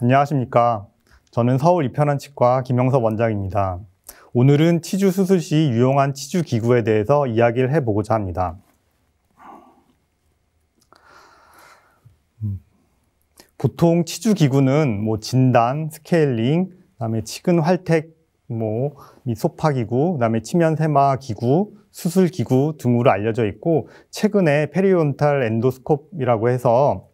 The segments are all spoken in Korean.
안녕하십니까. 저는 서울 이편한치과 김영섭 원장입니다. 오늘은 치주 수술 시 유용한 치주 기구에 대해서 이야기를 해보고자 합니다. 음. 보통 치주 기구는 뭐 진단, 스케일링, 그다음에 치근 활택, 뭐 소파 기구, 그다음에 치면 세마 기구, 수술 기구 등으로 알려져 있고 최근에 페리온탈 엔도스콥이라고 해서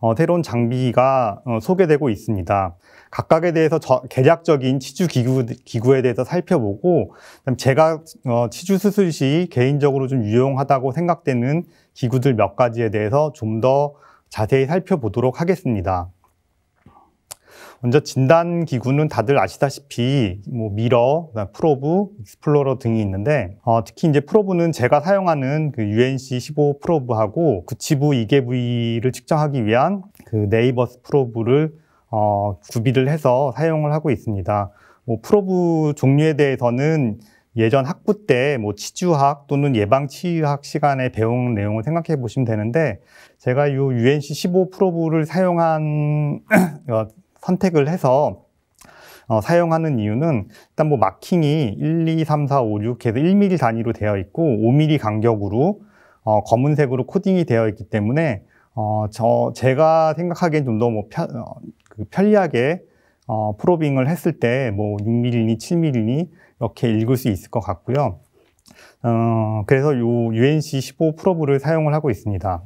어, 새로운 장비가 어, 소개되고 있습니다. 각각에 대해서 저, 개략적인 치주 기구, 기구에 대해서 살펴보고 제가 어, 치주 수술 시 개인적으로 좀 유용하다고 생각되는 기구들 몇 가지에 대해서 좀 더 자세히 살펴보도록 하겠습니다. 먼저 진단 기구는 다들 아시다시피 뭐 미러, 프로브, 익스플로러 등이 있는데 어, 특히 이제 프로브는 제가 사용하는 그 UNC 15 프로브하고 구치부 그 이개 부위를 측정하기 위한 그 네이버스 프로브를 어, 구비를 해서 사용을 하고 있습니다. 뭐 프로브 종류에 대해서는 예전 학부 때 뭐 치주학 또는 예방치의학 시간에 배운 내용을 생각해 보시면 되는데 제가 이 UNC 15 프로브를 사용한 어, 선택을 해서 어, 사용하는 이유는 일단 뭐 마킹이 1, 2, 3, 4, 5, 6 해서 1mm 단위로 되어 있고 5mm 간격으로 어, 검은색으로 코딩이 되어 있기 때문에 어, 저 제가 생각하기엔 좀 더뭐 어, 그 편리하게 어, 프로빙을 했을 때뭐 6mm니 7mm니 이렇게 읽을 수 있을 것 같고요. 어, 그래서 요 UNC 15 프로브를 사용을 하고 있습니다.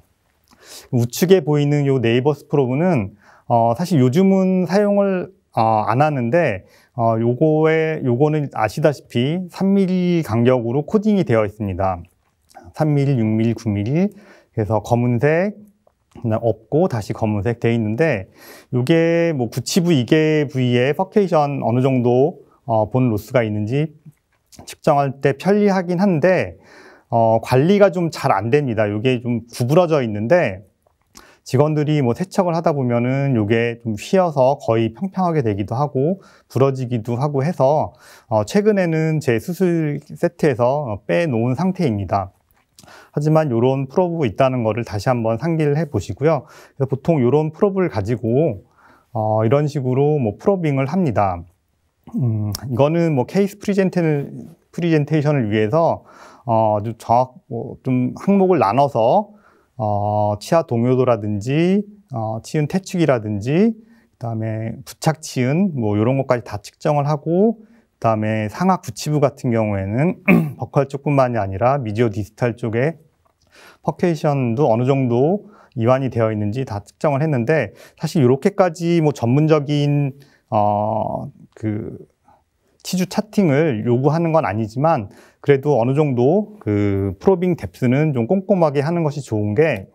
우측에 보이는 요 네이버스 프로브는 어, 사실 요즘은 사용을 어, 안 하는데 어, 요거에 요거는 아시다시피 3mm 간격으로 코딩이 되어 있습니다. 3mm, 6mm, 9mm 그래서 검은색 없고 다시 검은색 돼 있는데 요게 뭐 구치부 이게 부위에 퍼케이션 어느 정도 어, 본 로스가 있는지 측정할 때 편리하긴 한데 어, 관리가 좀 잘 안 됩니다. 요게 좀 구부러져 있는데 직원들이 뭐 세척을 하다 보면은 요게 좀 휘어서 거의 평평하게 되기도 하고 부러지기도 하고 해서 어 최근에는 제 수술 세트에서 어, 빼놓은 상태입니다. 하지만 이런 프로브 있다는 것을 다시 한번 상기를 해 보시고요. 그래서 보통 이런 프로브를 가지고 어 이런 식으로 뭐 프로빙을 합니다. 음 이거는 뭐 케이스 프리젠테를 프리젠테이션을 위해서 어, 정확, 뭐, 좀 항목을 나눠서 어, 치아 동요도라든지 어, 치은 퇴축이라든지 그다음에 부착 치은 뭐 이런 것까지 다 측정을 하고 그다음에 상하 구치부 같은 경우에는 버컬 쪽뿐만이 아니라 미디어 디지털 쪽에 퍼케이션도 어느 정도 이완이 되어 있는지 다 측정을 했는데 사실 이렇게까지 뭐 전문적인 어그 치주 차팅을 요구하는 건 아니지만 그래도 어느 정도 그 프로빙 뎁스는 좀 꼼꼼하게 하는 것이 좋은 게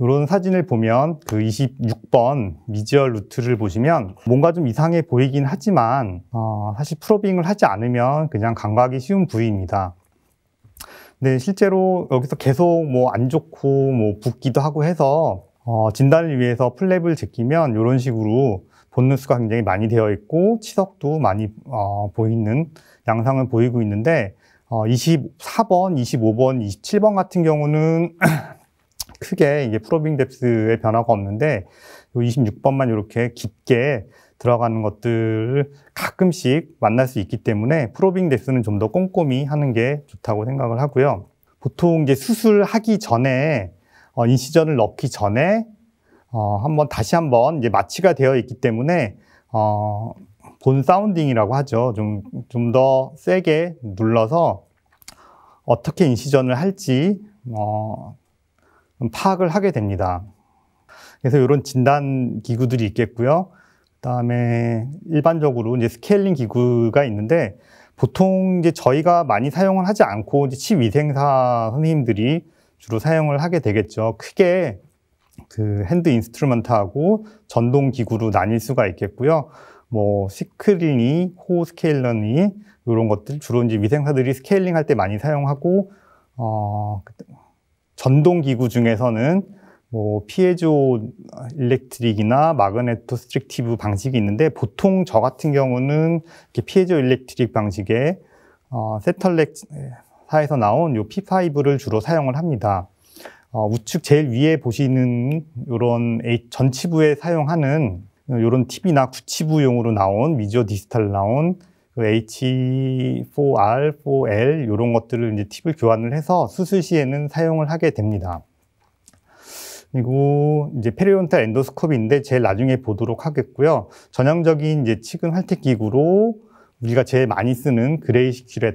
이런 사진을 보면 그 26번 미지얼 루트를 보시면 뭔가 좀 이상해 보이긴 하지만 어, 사실 프로빙을 하지 않으면 그냥 감각이 쉬운 부위입니다. 근데 실제로 여기서 계속 뭐 안 좋고 뭐 붓기도 하고 해서 어, 진단을 위해서 플랩을 제끼면 이런 식으로 본누수가 굉장히 많이 되어 있고 치석도 많이 어, 보이는 양상을 보이고 있는데 어, 24번, 25번, 27번 같은 경우는 크게 이게 프로빙 뎁스의 변화가 없는데 26번만 이렇게 깊게 들어가는 것들을 가끔씩 만날 수 있기 때문에 프로빙 뎁스는 좀 더 꼼꼼히 하는 게 좋다고 생각을 하고요. 보통 이제 수술하기 전에 어, 인시전을 넣기 전에 어, 한번 다시 한번 이제 마취가 되어 있기 때문에 어, 본 사운딩이라고 하죠. 좀 좀 더 세게 눌러서 어떻게 인시전을 할지 어, 파악을 하게 됩니다. 그래서 이런 진단 기구들이 있겠고요. 그다음에 일반적으로 이제 스케일링 기구가 있는데 보통 이제 저희가 많이 사용을 하지 않고 이제 치위생사 선생님들이 주로 사용을 하게 되겠죠. 크게 그 핸드 인스트루먼트하고 전동 기구로 나뉠 수가 있겠고요. 뭐 시크린이, 호 스케일러니 이런 것들 주로 이제 위생사들이 스케일링 할 때 많이 사용하고 어 그 전동 기구 중에서는 뭐 피에조 일렉트릭이나 마그네토 스트릭티브 방식이 있는데 보통 저 같은 경우는 이렇게 피에조 일렉트릭 방식의 어 세털렉사에서 나온 요 P5를 주로 사용을 합니다. 어, 우측 제일 위에 보시는 이런 전치부에 사용하는 이런 TV나 구치부용으로 나온 미디어 디지털 나온 그 H4R, 4L 이런 것들을 이제 팁을 교환을 해서 수술 시에는 사용을 하게 됩니다. 그리고 이제 페리온탈 엔도스코비인데 제일 나중에 보도록 하겠고요. 전형적인 이제 측은 활택 기구로 우리가 제일 많이 쓰는 그레이 시큐렛이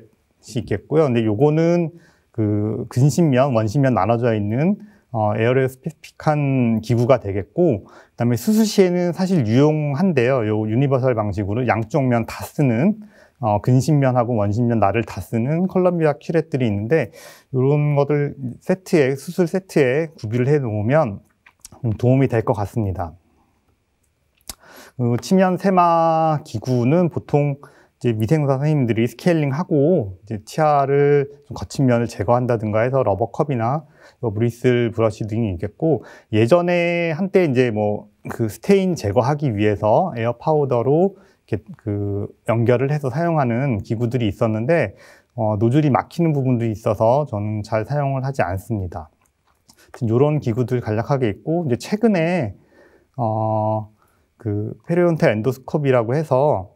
있겠고요. 근데 요거는 그 근심면, 원심면 나눠져 있는 어, 에어레 스페시픽한 기구가 되겠고 그다음에 수술 시에는 사실 유용한데요. 요 유니버설 방식으로 양쪽 면 다 쓰는 어, 근심면하고 원심면 나를 다 쓰는 컬럼비아 큐렛들이 있는데 이런 것들 세트에 수술 세트에 구비를 해 놓으면 도움이 될 것 같습니다. 어, 치면 세마 기구는 보통 이제 위생사 선생님들이 스케일링하고 이제 치아를 좀 거친 면을 제거한다든가 해서 러버컵이나 뭐 브리슬 브러쉬 등이 있겠고 예전에 한때 이제 뭐 그 스테인 제거하기 위해서 에어 파우더로 이렇게 그 연결을 해서 사용하는 기구들이 있었는데 어, 노즐이 막히는 부분도 있어서 저는 잘 사용을 하지 않습니다. 이런 기구들 간략하게 있고 이제 최근에 어, 그 페리온탈 엔도스컵이라고 해서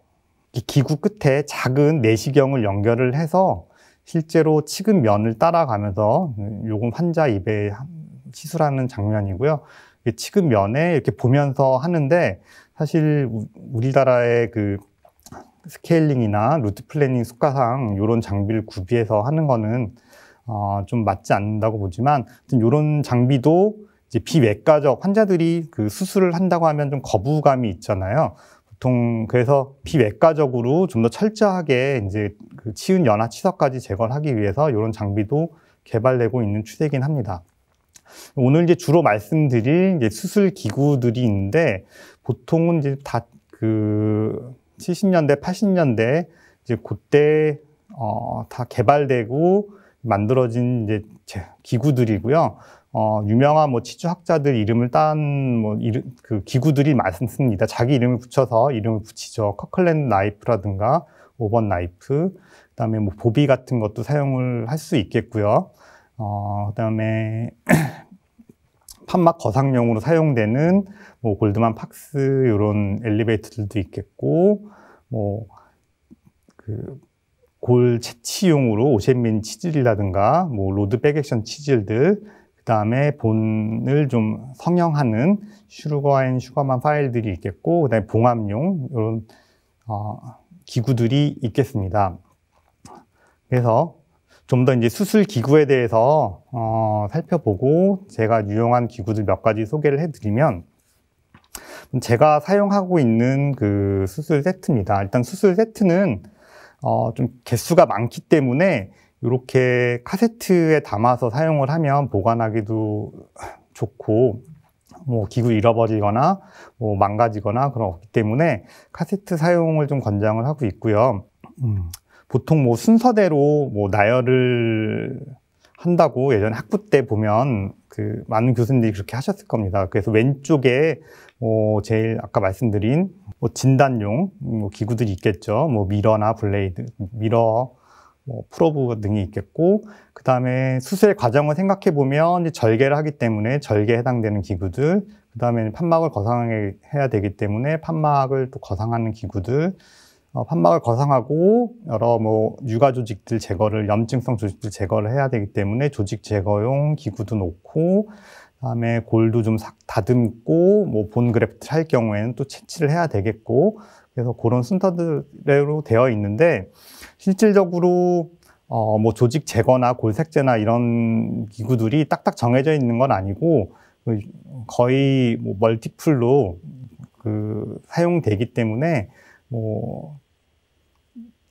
이 기구 끝에 작은 내시경을 연결을 해서 실제로 치근면을 따라가면서 요건 환자 입에 시술하는 장면이고요. 치근면에 이렇게 보면서 하는데 사실 우리나라의 그 스케일링이나 루트 플래닝 숙가상 이런 장비를 구비해서 하는 거는 어, 좀 맞지 않는다고 보지만 이런 장비도 이제 비외과적 환자들이 그 수술을 한다고 하면 좀 거부감이 있잖아요. 보통 그래서 비외과적으로 좀 더 철저하게 이제 그 치은 연화 치석까지 제거를 하기 위해서 이런 장비도 개발되고 있는 추세긴 이 합니다. 오늘 이제 주로 말씀드릴 이제 수술 기구들이 있는데 보통은 이제 다 그 70년대, 80년대 이제 그때 어, 다 개발되고 만들어진 이제 기구들이고요. 어, 유명한 뭐 치주학자들 이름을 딴뭐그 기구들이 많습니다. 자기 이름을 붙여서 이름을 붙이죠. 커클랜드 나이프라든가 5번 나이프, 그다음에 뭐 보비 같은 것도 사용을 할 수 있겠고요. 어, 그다음에 판막 거상용으로 사용되는 뭐 골드만 팍스 이런 엘리베이터들도 있겠고 뭐그 골 채취용으로 오셴민 치질이라든가 뭐 로드 백액션 치질들 그다음에 본을 좀 성형하는 슈루거앤 슈거만 파일들이 있겠고 그다음에 봉합용 이런 어, 기구들이 있겠습니다. 그래서 좀 더 이제 수술 기구에 대해서 어, 살펴보고 제가 유용한 기구들 몇 가지 소개를 해드리면 제가 사용하고 있는 그 수술 세트입니다. 일단 수술 세트는 어, 좀 개수가 많기 때문에 이렇게 카세트에 담아서 사용을 하면 보관하기도 좋고 뭐 기구 잃어버리거나 뭐 망가지거나 그런없기 때문에 카세트 사용을 좀 권장을 하고 있고요. 음, 보통 뭐 순서대로 뭐 나열을 한다고 예전 학부 때 보면 그 많은 교수님들이 그렇게 하셨을 겁니다. 그래서 왼쪽에 뭐 제일 아까 말씀드린 뭐 진단용 뭐 기구들이 있겠죠. 뭐 미러나 블레이드, 미러 뭐 프로브 등이 있겠고 그 다음에 수술 과정을 생각해 보면 절개를 하기 때문에 절개에 해당되는 기구들 그 다음에 판막을 거상해야 되기 때문에 판막을 또 거상하는 기구들 어, 판막을 거상하고 여러 뭐 유가 조직들 제거를 염증성 조직들 제거를 해야 되기 때문에 조직 제거용 기구도 놓고 그다음에 골도 좀 다듬고 뭐본 그래프트 할 경우에는 또 채취를 해야 되겠고 그래서 그런 순서대로 되어 있는데 실질적으로 어, 뭐 조직 제거나 골색제나 이런 기구들이 딱딱 정해져 있는 건 아니고 그 거의 뭐 멀티플로 그 사용되기 때문에 뭐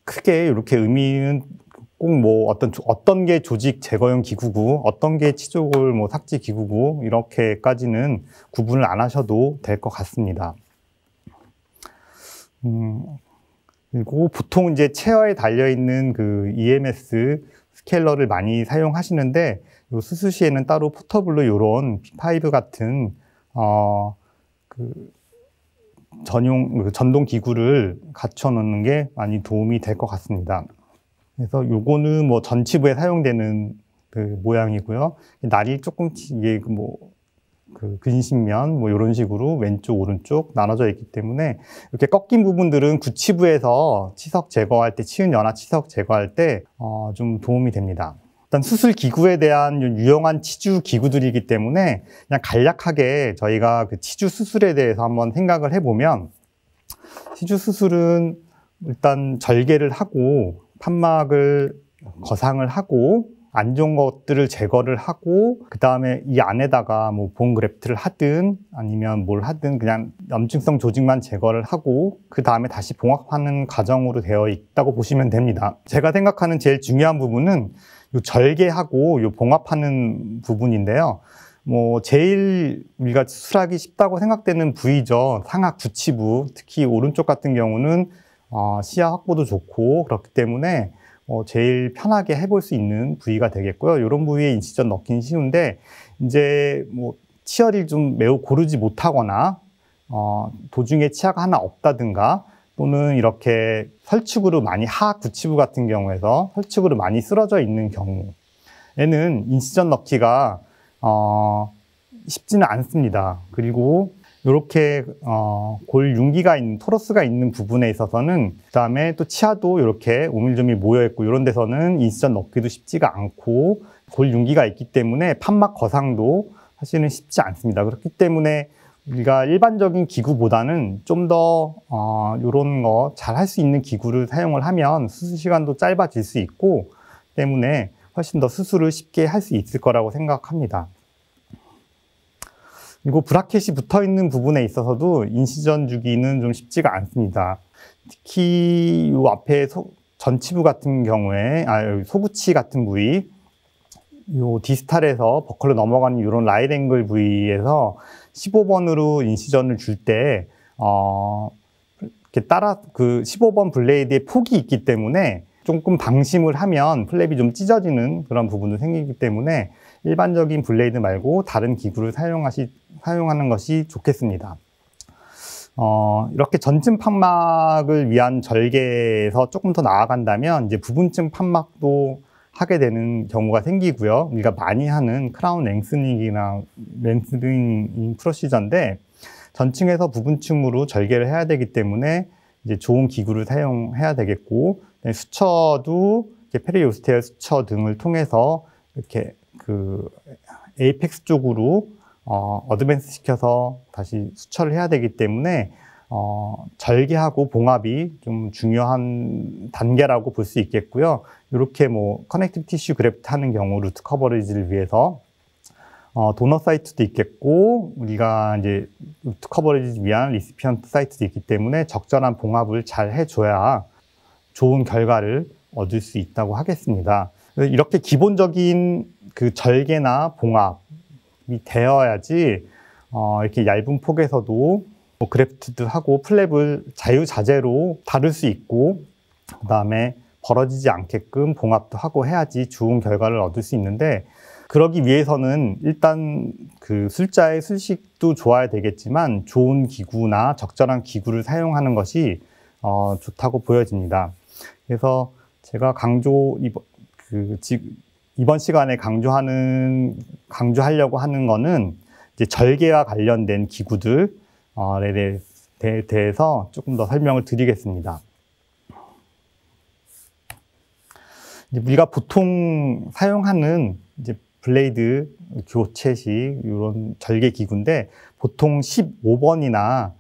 크게 이렇게 의미는 꼭 뭐 어떤 어떤 게 조직 제거용 기구고 어떤 게 치조골 뭐 삭제 기구고 이렇게까지는 구분을 안 하셔도 될 것 같습니다. 음, 그리고 보통 이제 체어에 달려 있는 그 EMS 스케일러를 많이 사용하시는데 요 수수시에는 따로 포터블로 요런 P5 같은 어 그 전용 그 전동 기구를 갖춰 놓는 게 많이 도움이 될 것 같습니다. 그래서 요거는 뭐 전치부에 사용되는 그 모양이고요. 날이 조금씩 이게 뭐그 근심면 뭐 이런 식으로 왼쪽 오른쪽 나눠져 있기 때문에 이렇게 꺾인 부분들은 구치부에서 치석 제거할 때 치은 연화 치석 제거할 때좀 어 도움이 됩니다. 일단 수술 기구에 대한 유용한 치주 기구들이기 때문에 그냥 간략하게 저희가 그 치주 수술에 대해서 한번 생각을 해보면 치주 수술은 일단 절개를 하고 판막을 거상을 하고 안 좋은 것들을 제거를 하고 그 다음에 이 안에다가 뭐본 그래프트를 하든 아니면 뭘 하든 그냥 염증성 조직만 제거를 하고 그 다음에 다시 봉합하는 과정으로 되어 있다고 보시면 됩니다. 제가 생각하는 제일 중요한 부분은 요 절개하고 요 봉합하는 부분인데요. 뭐 제일 우리가 수술하기 쉽다고 생각되는 부위죠. 상하 구치부 특히 오른쪽 같은 경우는 어, 시야 확보도 좋고 그렇기 때문에 어, 제일 편하게 해볼 수 있는 부위가 되겠고요. 이런 부위에 인치전 넣긴 쉬운데 이제 뭐 치열이 좀 매우 고르지 못하거나 어, 도중에 치아가 하나 없다든가 또는 이렇게 혈축으로 많이 하 구치부 같은 경우에서 혈축으로 많이 쓰러져 있는 경우에는 인치전 넣기가 어, 쉽지는 않습니다. 그리고 이렇게 어, 골 융기가 있는 토러스가 있는 부분에 있어서는 그다음에 또 치아도 이렇게 오밀조밀 모여 있고 이런 데서는 인스턴 넣기도 쉽지가 않고 골 융기가 있기 때문에 판막 거상도 사실은 쉽지 않습니다. 그렇기 때문에 우리가 일반적인 기구보다는 좀 더 어, 이런 거 잘 할 수 있는 기구를 사용을 하면 수술 시간도 짧아질 수 있고 때문에 훨씬 더 수술을 쉽게 할 수 있을 거라고 생각합니다. 그리고 브라켓이 붙어 있는 부분에 있어서도 인시전 주기는 좀 쉽지가 않습니다. 특히 이 앞에 소, 전치부 같은 경우에, 아, 소구치 같은 부위, 요 디스탈에서 버컬로 넘어가는 이런 라이 앵글 부위에서 15번으로 인시전을 줄 때, 어, 이렇게 따라 그 15번 블레이드의 폭이 있기 때문에 조금 방심을 하면 플랩이 좀 찢어지는 그런 부분도 생기기 때문에 일반적인 블레이드 말고 다른 기구를 사용하시, 사용하는 것이 좋겠습니다. 어, 이렇게 전층 판막을 위한 절개에서 조금 더 나아간다면 이제 부분층 판막도 하게 되는 경우가 생기고요. 우리가 많이 하는 크라운 랭스닝이나 랭스닝 프로시저인데 전층에서 부분층으로 절개를 해야 되기 때문에 이제 좋은 기구를 사용해야 되겠고 네, 수처도 페리오스테어 수처 등을 통해서 이렇게 그 에이펙스 쪽으로 어, 어드밴스 시켜서 다시 수철을 해야 되기 때문에 어, 절개하고 봉합이 좀 중요한 단계라고 볼 수 있겠고요. 이렇게 뭐 커넥티브 티슈 그래프트 하는 경우 루트 커버리지를 위해서 어, 도너 사이트도 있겠고 우리가 이제 루트 커버리지 위한 리시피언트 사이트도 있기 때문에 적절한 봉합을 잘 해줘야 좋은 결과를 얻을 수 있다고 하겠습니다. 이렇게 기본적인 그 절개나 봉합이 되어야지 어, 이렇게 얇은 폭에서도 뭐 그래프트드 하고 플랩을 자유자재로 다룰 수 있고 그 다음에 벌어지지 않게끔 봉합도 하고 해야지 좋은 결과를 얻을 수 있는데 그러기 위해서는 일단 그 술자의 술식도 좋아야 되겠지만 좋은 기구나 적절한 기구를 사용하는 것이 어, 좋다고 보여집니다. 그래서 제가 강조 이그 지, 이번 시간에 강조하는 강조하려고 하는 거는 이제 절개와 관련된 기구들에 대해서 조금 더 설명을 드리겠습니다. 우리가 보통 사용하는 이제 블레이드 교체식 이런 절개 기구인데 보통 15번이나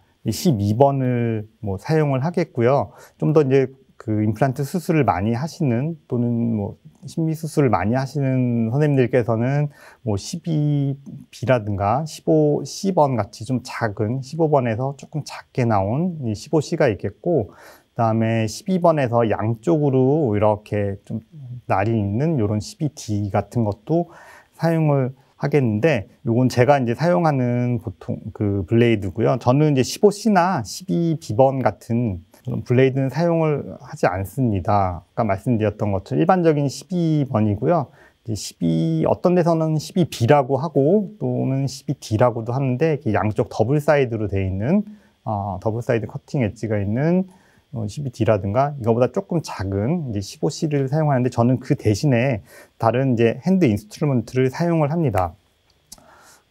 12번을 뭐 사용을 하겠고요. 좀 더 이제 그 임플란트 수술을 많이 하시는 또는 뭐 심리 수술을 많이 하시는 선생님들께서는 뭐 12B라든가 15, C번 같이 좀 작은 15번에서 조금 작게 나온 이 15C가 있겠고 그다음에 12번에서 양쪽으로 이렇게 좀 날이 있는 이런 12D 같은 것도 사용을 하겠는데 요건 제가 이제 사용하는 보통 그 블레이드고요. 저는 이제 15C나 12B번 같은 블레이드는 사용을 하지 않습니다. 아까 말씀드렸던 것처럼 일반적인 12번이고요. 12 어떤 데서는 12B라고 하고 또는 12D라고도 하는데 양쪽 더블 사이드로 되어 있는 어, 더블 사이드 커팅 엣지가 있는 12D라든가 어, 이거보다 조금 작은 이제 15C를 사용하는데 저는 그 대신에 다른 이제 핸드 인스트루먼트를 사용을 합니다.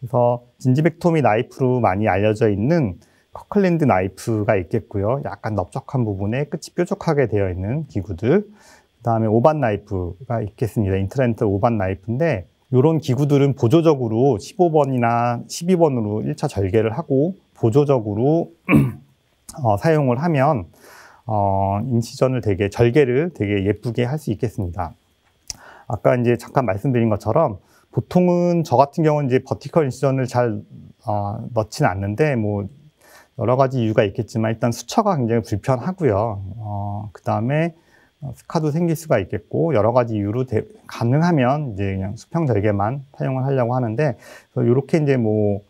그래서 진지백토미 나이프로 많이 알려져 있는 커클랜드 나이프가 있겠고요. 약간 넓적한 부분에 끝이 뾰족하게 되어 있는 기구들. 그 다음에 오반 나이프가 있겠습니다. 인트렌트 오반 나이프인데 이런 기구들은 보조적으로 15번이나 12번으로 1차 절개를 하고 보조적으로 어, 사용을 하면 어, 인시전을 되게 절개를 되게 예쁘게 할 수 있겠습니다. 아까 이제 잠깐 말씀드린 것처럼 보통은 저 같은 경우는 이제 버티컬 인시전을잘 어, 넣는 않는데 뭐 여러 가지 이유가 있겠지만 일단 수처가 굉장히 불편하고요. 어, 그 다음에 어, 스카도 생길 수가 있겠고 여러 가지 이유로 대, 가능하면 이제 그냥 수평 절개만 사용을 하려고 하는데 이렇게 이제 뭐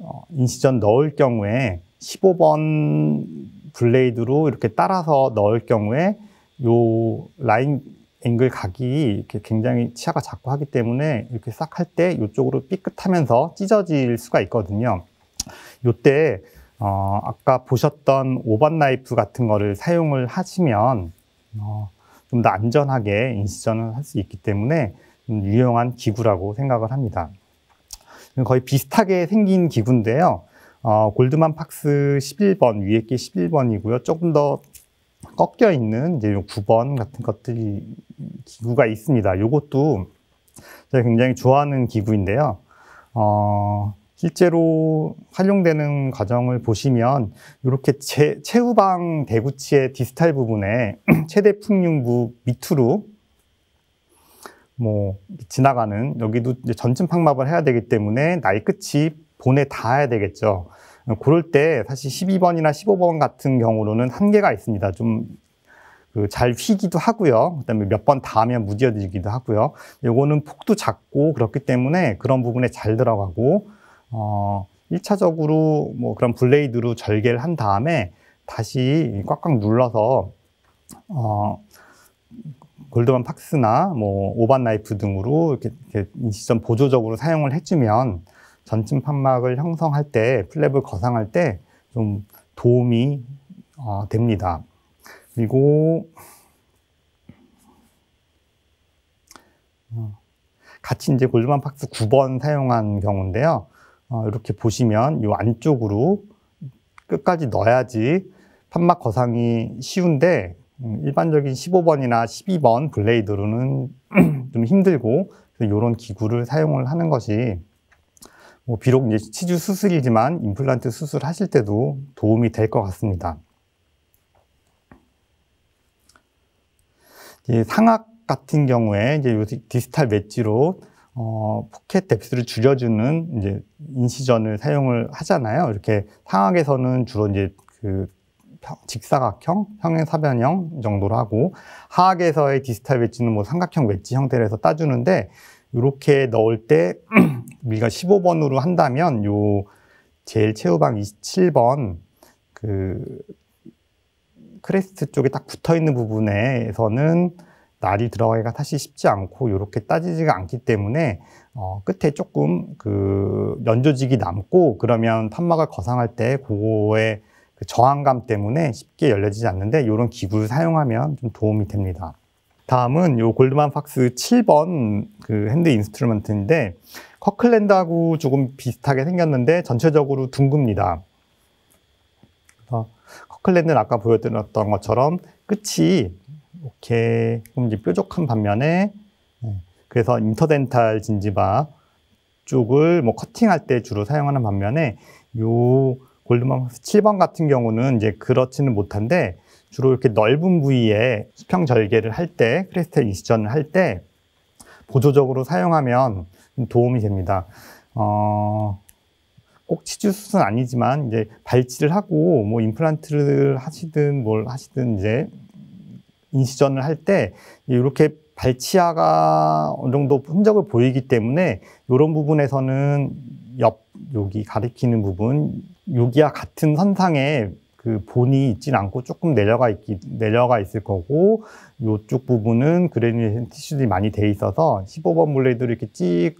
어, 인시전 넣을 경우에 15번 블레이드로 이렇게 따라서 넣을 경우에 요 라인 앵글 각이 이렇게 굉장히 치아가 작고 하기 때문에 이렇게 싹 할 때 이쪽으로 삐끗하면서 찢어질 수가 있거든요. 요때 어, 아까 보셨던 5번 나이프 같은 거를 사용을 하시면 어, 좀 더 안전하게 인시전을 할 수 있기 때문에 유용한 기구라고 생각을 합니다. 거의 비슷하게 생긴 기구인데요. 어, 골드만 팍스 11번, 위에 게 11번이고요. 조금 더 꺾여 있는 이제 9번 같은 것들이 기구가 있습니다. 이것도 제가 굉장히 좋아하는 기구인데요. 어, 실제로 활용되는 과정을 보시면 이렇게 최후방 대구치의 디지털 부분에 최대 풍류부 밑으로 뭐 지나가는 여기도 전진 판막을 해야 되기 때문에 날 끝이 본에 닿아야 되겠죠. 그럴 때 사실 12번이나 15번 같은 경우로는 한계가 있습니다. 좀 그잘 휘기도 하고요. 그다음에 몇 번 닿으면 무뎌지기도 하고요. 요거는 폭도 작고 그렇기 때문에 그런 부분에 잘 들어가고 어, 1차적으로 뭐 그런 블레이드로 절개를 한 다음에 다시 꽉꽉 눌러서 어, 골드만 팍스나 뭐 오반 나이프 등으로 이렇게, 이렇게 인시점 보조적으로 사용을 해주면 전침 판막을 형성할 때 플랩을 거상할 때 좀 도움이 어, 됩니다. 그리고 어, 같이 이제 골드만 팍스 9번 사용한 경우인데요. 어, 이렇게 보시면 이 안쪽으로 끝까지 넣어야지 판막 거상이 쉬운데 음, 일반적인 15번이나 12번 블레이드로는 좀 힘들고 이런 기구를 사용을 하는 것이 뭐 비록 이제 치주 수술이지만 임플란트 수술 하실 때도 도움이 될 것 같습니다. 상악 같은 경우에 이제 디지털 매치로 어, 포켓 뎁스를 줄여주는 이제 인시전을 사용을 하잖아요. 이렇게 상악에서는 주로 이제 그 직사각형, 평행사변형 정도로 하고 하악에서의 디지털 웨지는 뭐 삼각형 웨지 형태로 해서 따주는데 이렇게 넣을 때 우리가 15번으로 한다면 요 제일 최후방 27번 그 크레스트 쪽에 딱 붙어 있는 부분에서는 날이 들어가기가 사실 쉽지 않고 이렇게 따지지가 않기 때문에 어, 끝에 조금 그 연조직이 남고 그러면 탄막을 거상할 때그거에그 저항감 때문에 쉽게 열려지지 않는데 이런 기구를 사용하면 좀 도움이 됩니다. 다음은 요 골드만 팍스 7번 그 핸드 인스트루먼트인데 커클랜드하고 조금 비슷하게 생겼는데 전체적으로 둥굽니다. 커클랜드는 아까 보여드렸던 것처럼 끝이 이렇게 조금 이제 뾰족한 반면에 네. 그래서 인터덴탈 진지바 쪽을 뭐 커팅할 때 주로 사용하는 반면에 요 골드맘스 7번 같은 경우는 이제 그렇지는 못한데 주로 이렇게 넓은 부위에 수평 절개를 할 때 크레스텔 인시전을 할 때 보조적으로 사용하면 도움이 됩니다. 어, 꼭 치주 수술은 아니지만 이제 발치를 하고 뭐 임플란트를 하시든 뭘 하시든 이제 인시전을 할 때 이렇게 발치아가 어느 정도 흔적을 보이기 때문에 이런 부분에서는 옆 여기 가리키는 부분 여기와 같은 선상에 그 본이 있진 않고 조금 내려가 있기 내려가 있을 거고 이쪽 부분은 그레뉴이션 티슈들이 많이 돼 있어서 15번 물레도 이렇게 찍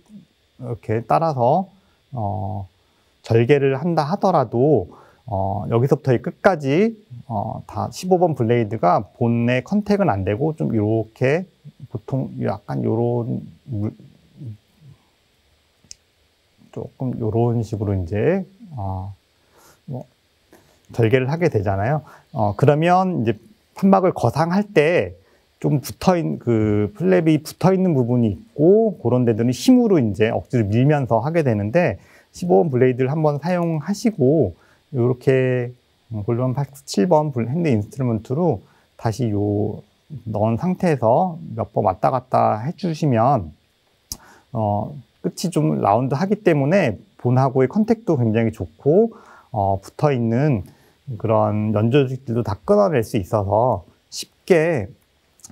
이렇게 따라서 어 절개를 한다 하더라도 어, 여기서부터 끝까지 어, 다 15번 블레이드가 본에 컨택은 안 되고 좀 이렇게 보통 약간 요런 조금 요런 식으로 이제 어, 뭐 절개를 하게 되잖아요. 어, 그러면 이제 판박을 거상할 때 좀 붙어있는 그 플랩이 붙어있는 부분이 있고 그런 데들은 힘으로 이제 억지로 밀면서 하게 되는데 15번 블레이드를 한번 사용하시고 이렇게 볼륨 87번 핸드 인스트루먼트로 다시 요 넣은 상태에서 몇 번 왔다 갔다 해주시면 어, 끝이 좀 라운드 하기 때문에 본하고의 컨택도 굉장히 좋고 어, 붙어 있는 그런 연조직들도 다 끊어낼 수 있어서 쉽게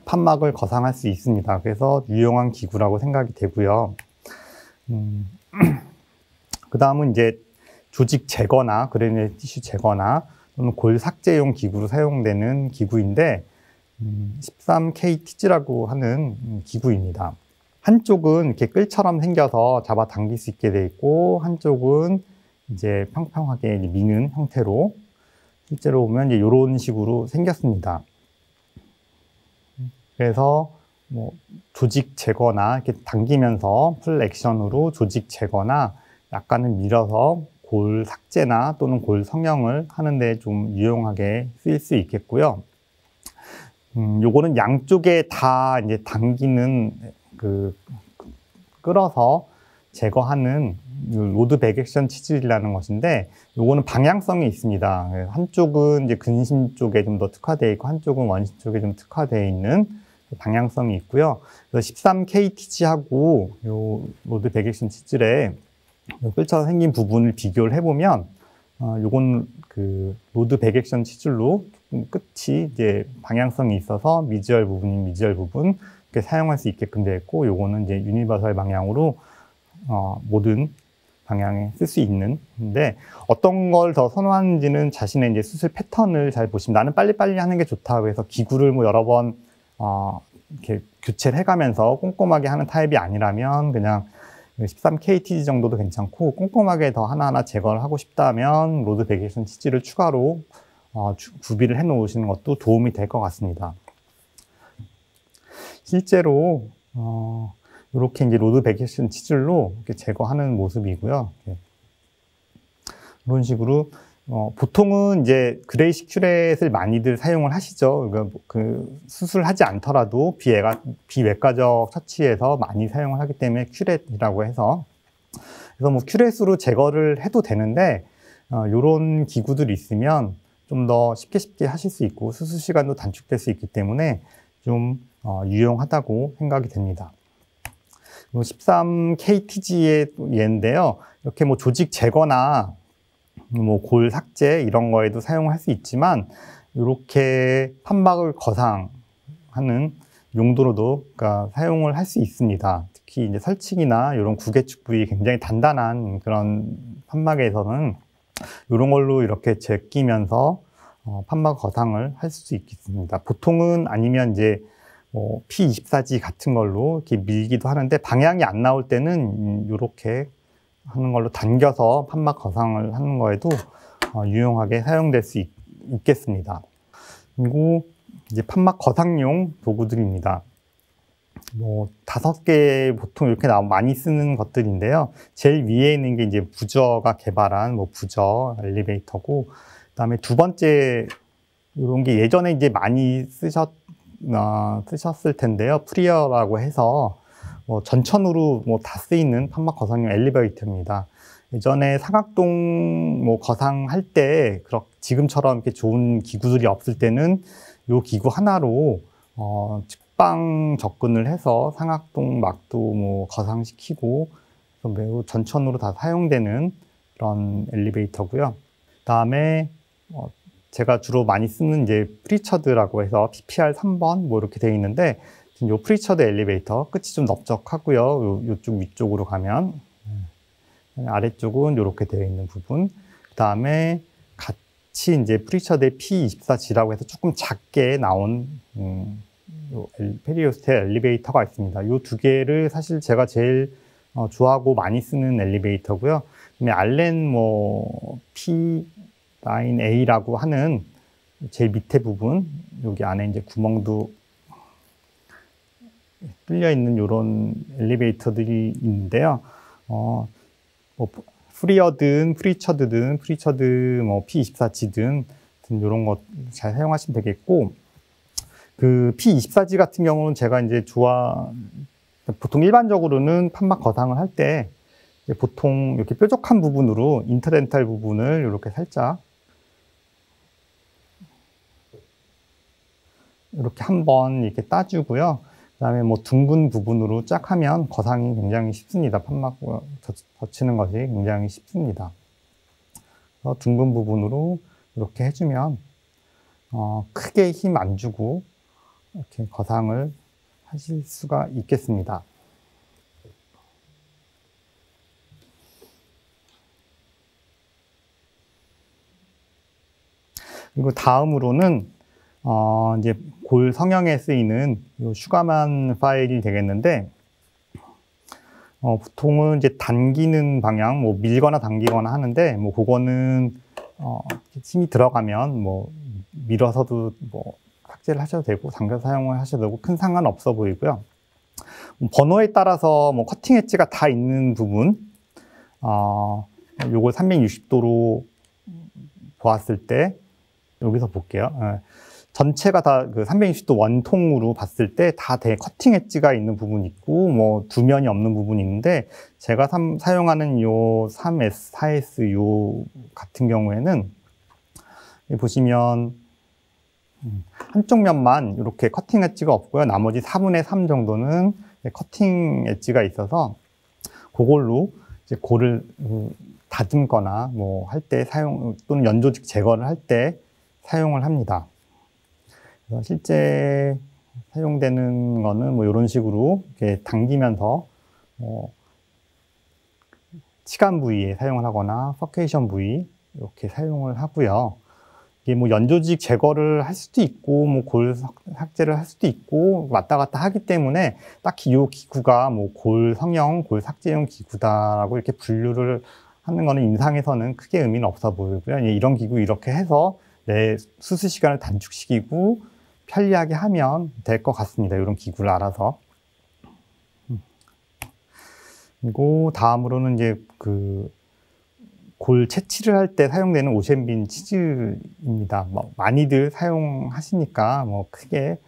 판막을 거상할 수 있습니다. 그래서 유용한 기구라고 생각이 되고요. 음, 그 다음은 이제 조직 제거나 그레밀 티슈 제거나 또는 골 삭제용 기구로 사용되는 기구인데 13KTG라고 음, 하는 음, 기구입니다. 한쪽은 이렇게 끌처럼 생겨서 잡아당길 수 있게 돼 있고 한쪽은 이제 평평하게 미는 형태로 실제로 보면 이제 이런 식으로 생겼습니다. 그래서 뭐 조직 제거나 이렇게 당기면서 풀 액션으로 조직 제거나 약간은 밀어서 골 삭제나 또는 골 성형을 하는데 좀 유용하게 쓰일 수 있겠고요. 음, 요거는 양쪽에 다 이제 당기는 그 끌어서 제거하는 로드 백액션 치질이라는 것인데 요거는 방향성이 있습니다. 한쪽은 이제 근심 쪽에 좀 더 특화되어 있고 한쪽은 원심 쪽에 좀 특화되어 있는 방향성이 있고요. 그래서 13KTG하고 요 로드 백액션 치질에 끌쳐 생긴 부분을 비교를 해보면 어, 요건 그 로드 백액션 치줄로 끝이 이제 방향성이 있어서 미지열 부분인 미지열 부분 이렇게 사용할 수 있게끔 되어 있고 요거는 이제 유니버설 방향으로 어, 모든 방향에 쓸 수 있는 데 어떤 걸 더 선호하는지는 자신의 이제 수술 패턴을 잘 보시면 나는 빨리빨리 하는 게 좋다고 해서 기구를 뭐 여러 번 어, 이렇게 교체를 해가면서 꼼꼼하게 하는 타입이 아니라면 그냥 13KTG 정도도 괜찮고 꼼꼼하게 더 하나하나 제거를 하고 싶다면 로드 120 치즈를 추가로 어, 구비를 해 놓으시는 것도 도움이 될 것 같습니다. 실제로 어, 이렇게 이제 로드 120 치질로 이렇게 제거하는 모습이고요. 이런 식으로 어, 보통은 이제 그레이시 큐렛을 많이들 사용을 하시죠. 그그 그러니까 뭐 수술하지 않더라도 비외과, 비외과적 처치에서 많이 사용을 하기 때문에 큐렛이라고 해서 그래서 뭐 큐렛으로 제거를 해도 되는데 이 어, 요런 기구들이 있으면 좀 더 쉽게 쉽게 하실 수 있고 수술 시간도 단축될 수 있기 때문에 좀 어, 유용하다고 생각이 됩니다. 13KTG의 뭐 예인데요. 이렇게 뭐 조직 제거나 뭐골 삭제 이런 거에도 사용할 수 있지만 이렇게 판박을 거상하는 용도로도 그러니까 사용을 할 수 있습니다. 특히 이제 설치기나 이런 구개축 부위 굉장히 단단한 그런 판막에서는 이런 걸로 이렇게 제끼면서 어, 판막 거상을 할 수 있겠습니다. 보통은 아니면 이제 뭐 P24G 같은 걸로 이렇게 밀기도 하는데 방향이 안 나올 때는 이렇게 음, 하는 걸로 당겨서 판막 거상을 하는 거에도 어, 유용하게 사용될 수 있, 겠습니다 그리고 이제 판막 거상용 도구들입니다. 뭐 다섯 개 보통 이렇게 많이 쓰는 것들인데요. 제일 위에 있는 게 이제 부저가 개발한 뭐 부저 엘리베이터고 그다음에 두 번째 이런 게 예전에 이제 많이 쓰셨 어, 쓰셨을 텐데요. 프리어라고 해서 뭐전천으로뭐다 쓰이는 판막 거상용 엘리베이터입니다. 예전에 사각동 뭐 거상 할때 그렇 지금처럼 이렇게 좋은 기구들이 없을 때는 요 기구 하나로 어 직방 접근을 해서 상악동 막도 뭐 거상시키고 매우 전천으로 다 사용되는 그런 엘리베이터고요. 그다음에 어 제가 주로 많이 쓰는 이제 프리처드라고 해서 PPR 3번 뭐 이렇게 돼 있는데 지금 요 프리처드 엘리베이터 끝이 좀 넓적하고요. 요, 요쪽 위쪽으로 가면 네. 아래쪽은 이렇게 되어 있는 부분. 그 다음에 같이 이제 프리처드의 P24G라고 해서 조금 작게 나온 음, 페리오스텔 엘리베이터가 있습니다. 이두 개를 사실 제가 제일 어, 좋아하고 많이 쓰는 엘리베이터고요. 알렌 뭐 P 라 A라고 하는 제일 밑에 부분 여기 안에 이제 구멍도 뚫려 있는 이런 엘리베이터들이 있는데요. 어, 뭐 프리어든 프리처드든 프리처드 뭐 P24G든 이런 것 잘 사용하시면 되겠고 그 P24G 같은 경우는 제가 이제 주화 보통 일반적으로는 판막 거상을 할 때 보통 이렇게 뾰족한 부분으로 인터덴탈 부분을 이렇게 살짝 이렇게 한번 이렇게 따주고요. 그다음에 뭐 둥근 부분으로 쫙 하면 거상이 굉장히 쉽습니다. 판막 젖히는 어, 것이 굉장히 쉽습니다. 그래서 둥근 부분으로 이렇게 해주면 어, 크게 힘 안 주고 이렇게 거상을 하실 수가 있겠습니다. 그리고 다음으로는 어, 이제 골 성형에 쓰이는 요 슈가만 파일이 되겠는데, 어, 보통은 이제 당기는 방향, 뭐 밀거나 당기거나 하는데, 뭐 그거는, 어, 힘이 들어가면 뭐 밀어서도 뭐 삭제를 하셔도 되고, 당겨 사용을 하셔도 되고, 큰 상관 없어 보이고요. 음, 번호에 따라서 뭐 커팅 엣지가 다 있는 부분, 어, 요걸 360도로 보았을 때, 여기서 볼게요. 예. 전체가 다 그 360도 원통으로 봤을 때 다 대 커팅 엣지가 있는 부분이 있고 뭐 두 면이 없는 부분이 있는데 제가 삼, 사용하는 요 3S, 4S 요 같은 경우에는 보시면 음, 한쪽 면만 이렇게 커팅 엣지가 없고요. 나머지 4분의 3 정도는 커팅 엣지가 있어서 그걸로 이제 고를 음, 다듬거나 뭐 할 때 사용 또는 연조직 제거를 할 때 사용을 합니다. 어, 실제 사용되는 거는 뭐 이런 식으로 이렇게 당기면서 뭐 치간 어, 부위에 사용을 하거나 퍼케이션 부위 이렇게 사용을 하고요. 이게 뭐 연조직 제거를 할 수도 있고 뭐 골 삭제를 할 수도 있고 왔다 갔다 하기 때문에 딱히 이 기구가 뭐 골 성형, 골 삭제용 기구다라고 이렇게 분류를 하는 거는 임상에서는 크게 의미는 없어 보이고요. 이런 기구 이렇게 해서 내 수술 시간을 단축시키고 편리하게 하면 될 것 같습니다. 이런 기구를 알아서. 그리고 다음으로는 이제 그 골 채취를 할 때 사용되는 오셴빈 치즈입니다. 뭐 많이들 사용하시니까 뭐 크게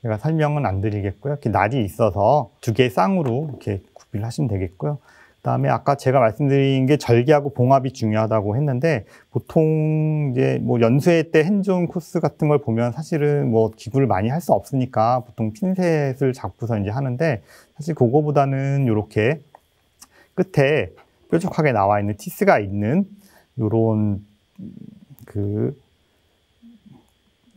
제가 설명은 안 드리겠고요. 이렇게 날이 있어서 두 개의 쌍으로 이렇게 구비를 하시면 되겠고요. 그다음에 아까 제가 말씀드린 게 절개하고 봉합이 중요하다고 했는데 보통 이제 뭐연쇄때 핸즈온 코스 같은 걸 보면 사실은 뭐 기구를 많이 할 수 없으니까 보통 핀셋을 잡고서 이제 하는데 사실 그거보다는 이렇게 끝에 뾰족하게 나와 있는 티스가 있는 요런 그,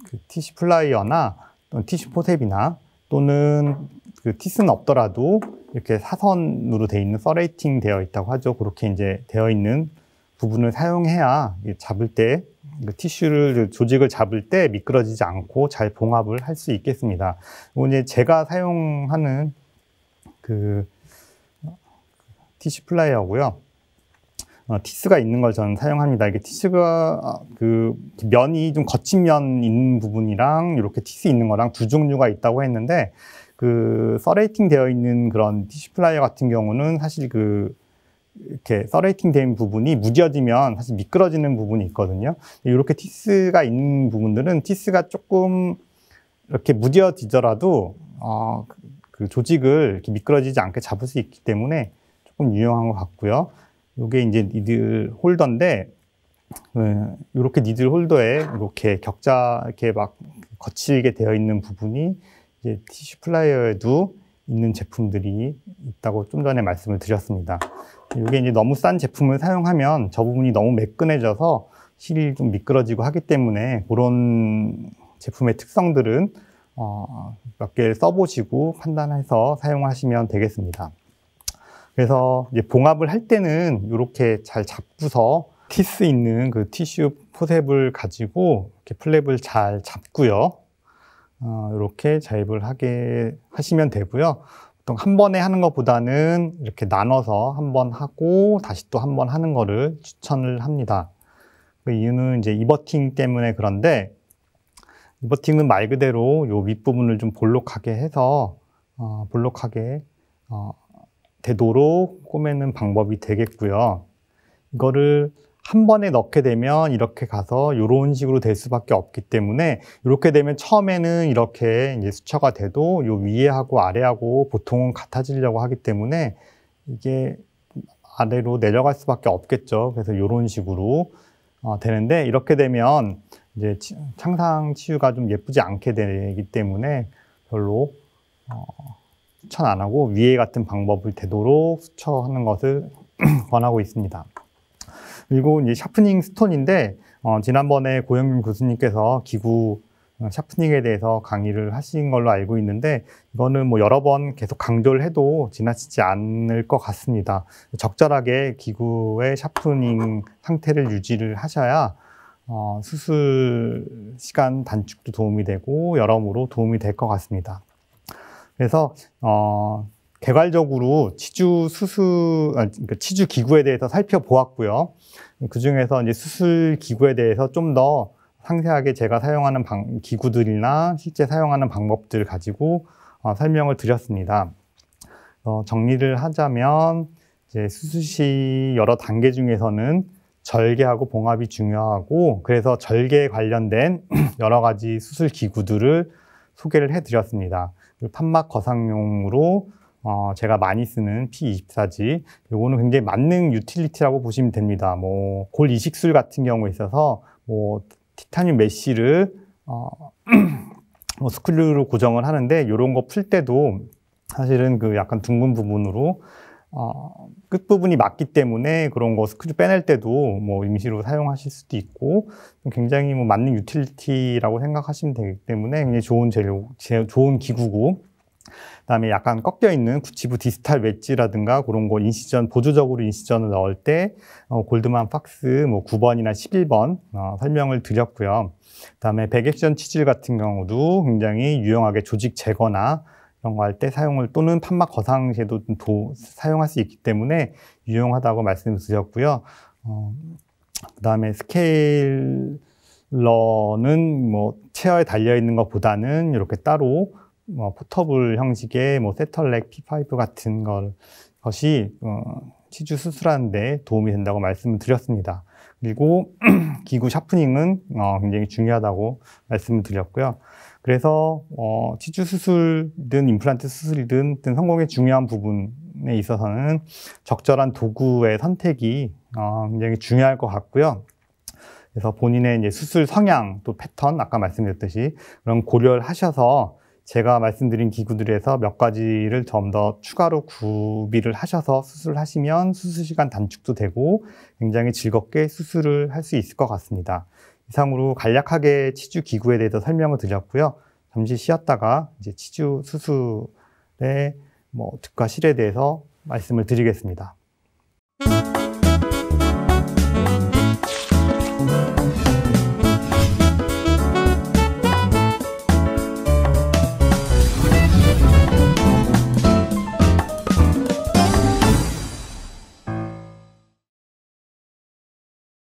그 티슈 플라이어나 또는 티슈 포셉이나 또는 그 티스는 없더라도 이렇게 사선으로 돼 있는 서레이팅 되어 있다고 하죠. 그렇게 이제 되어 있는 부분을 사용해야 잡을 때 그 티슈를 조직을 잡을 때 미끄러지지 않고 잘 봉합을 할 수 있겠습니다. 오늘 제가 사용하는 그, 그 티슈 플라이어고요. 어, 티스가 있는 걸 저는 사용합니다. 이게 티스가 어, 그 면이 좀 거친 면 있는 부분이랑 이렇게 티스 있는 거랑 두 종류가 있다고 했는데 그 서레이팅 되어 있는 그런 디시플라이어 같은 경우는 사실 그 이렇게 서레이팅 된 부분이 무뎌지면 사실 미끄러지는 부분이 있거든요. 이렇게 티스가 있는 부분들은 티스가 조금 이렇게 무뎌지더라도 어, 그, 그 조직을 이렇게 미끄러지지 않게 잡을 수 있기 때문에 조금 유용한 것 같고요. 이게 이제 니들 홀더인데 이렇게 어, 니들 홀더에 이렇게 격자 이렇게 막 거칠게 되어 있는 부분이 이제 티슈 플라이어에도 있는 제품들이 있다고 좀 전에 말씀을 드렸습니다. 이게 이제 너무 싼 제품을 사용하면 저 부분이 너무 매끈해져서 실이 좀 미끄러지고 하기 때문에 그런 제품의 특성들은 어, 몇개 써보시고 판단해서 사용하시면 되겠습니다. 그래서 이제 봉합을 할 때는 이렇게 잘 잡고서 티스 있는 그 티슈 포셉을 가지고 이렇게 플랩을 잘 잡고요. 어, 이렇게 자입을 하게 하시면 되고요. 보통 한 번에 하는 것보다는 이렇게 나눠서 한 번 하고 다시 또 한 번 하는 거를 추천을 합니다. 그 이유는 이제 이버팅 때문에 그런데 이버팅은 말 그대로 요 윗부분을 좀 볼록하게 해서 어, 볼록하게 어, 되도록 꼬매는 방법이 되겠고요. 이거를 한 번에 넣게 되면 이렇게 가서 이런 식으로 될 수밖에 없기 때문에 이렇게 되면 처음에는 이렇게 수처가 돼도 요 위에하고 아래하고 보통은 같아지려고 하기 때문에 이게 아래로 내려갈 수밖에 없겠죠. 그래서 이런 식으로 어, 되는데 이렇게 되면 이제 창상 치유가 좀 예쁘지 않게 되기 때문에 별로 어, 추천 안 하고 위에 같은 방법을 되도록 수처하는 것을 권하고 있습니다. 그리고 이 샤프닝 스톤인데 어, 지난번에 고영민 교수님께서 기구 어, 샤프닝에 대해서 강의를 하신 걸로 알고 있는데 이거는 뭐 여러 번 계속 강조를 해도 지나치지 않을 것 같습니다. 적절하게 기구의 샤프닝 상태를 유지를 하셔야 어, 수술 시간 단축도 도움이 되고 여러모로 도움이 될 것 같습니다. 그래서 어, 개괄적으로 치주 수술, 그러니까 치주 기구에 대해서 살펴보았고요. 그 중에서 이제 수술 기구에 대해서 좀 더 상세하게 제가 사용하는 방, 기구들이나 실제 사용하는 방법들 을 가지고 어, 설명을 드렸습니다. 어, 정리를 하자면 이제 수술 시 여러 단계 중에서는 절개하고 봉합이 중요하고 그래서 절개에 관련된 여러 가지 수술 기구들을 소개를 해드렸습니다. 판막 거상용으로 어, 제가 많이 쓰는 P24G 요거는 굉장히 만능 유틸리티라고 보시면 됩니다. 뭐골 이식술 같은 경우에 있어서 뭐 티타늄 메쉬를 어, 뭐 스크류로 고정을 하는데 요런 거 풀 때도 사실은 그 약간 둥근 부분으로 어, 끝부분이 맞기 때문에 그런 거 스크류 빼낼 때도 뭐 임시로 사용하실 수도 있고 굉장히 뭐 맞는 유틸리티라고 생각하시면 되기 때문에 굉장히 좋은 재료, 좋은 기구고 그다음에 약간 꺾여 있는 구치부 디지털 웨지라든가 그런 거 인시전 보조적으로 인시전을 넣을 때 어, 골드만 팍스 뭐 9번이나 11번 어, 설명을 드렸고요. 그다음에 백액션 치질 같은 경우도 굉장히 유용하게 조직 제거나 이런 거 할 때 사용을 또는 판막 거상 시도 도, 사용할 수 있기 때문에 유용하다고 말씀드렸고요. 어, 그다음에 스케일러는 뭐 체어에 달려 있는 것보다는 이렇게 따로 뭐 포터블 형식의 뭐 세털렉 P5 같은 걸, 것이 어, 치주 수술하는데 도움이 된다고 말씀을 드렸습니다. 그리고 기구 샤프닝은 어, 굉장히 중요하다고 말씀을 드렸고요. 그래서 어, 치주 수술든 임플란트 수술이든 성공의 중요한 부분에 있어서는 적절한 도구의 선택이 어, 굉장히 중요할 것 같고요. 그래서 본인의 이제 수술 성향 또 패턴 아까 말씀드렸듯이 그런 고려를 하셔서 제가 말씀드린 기구들에서 몇 가지를 좀 더 추가로 구비를 하셔서 수술하시면 을 수술 시간 단축도 되고 굉장히 즐겁게 수술을 할 수 있을 것 같습니다. 이상으로 간략하게 치주 기구에 대해서 설명을 드렸고요. 잠시 쉬었다가 이제 치주 수술의 뭐 특과 실에 대해서 말씀을 드리겠습니다.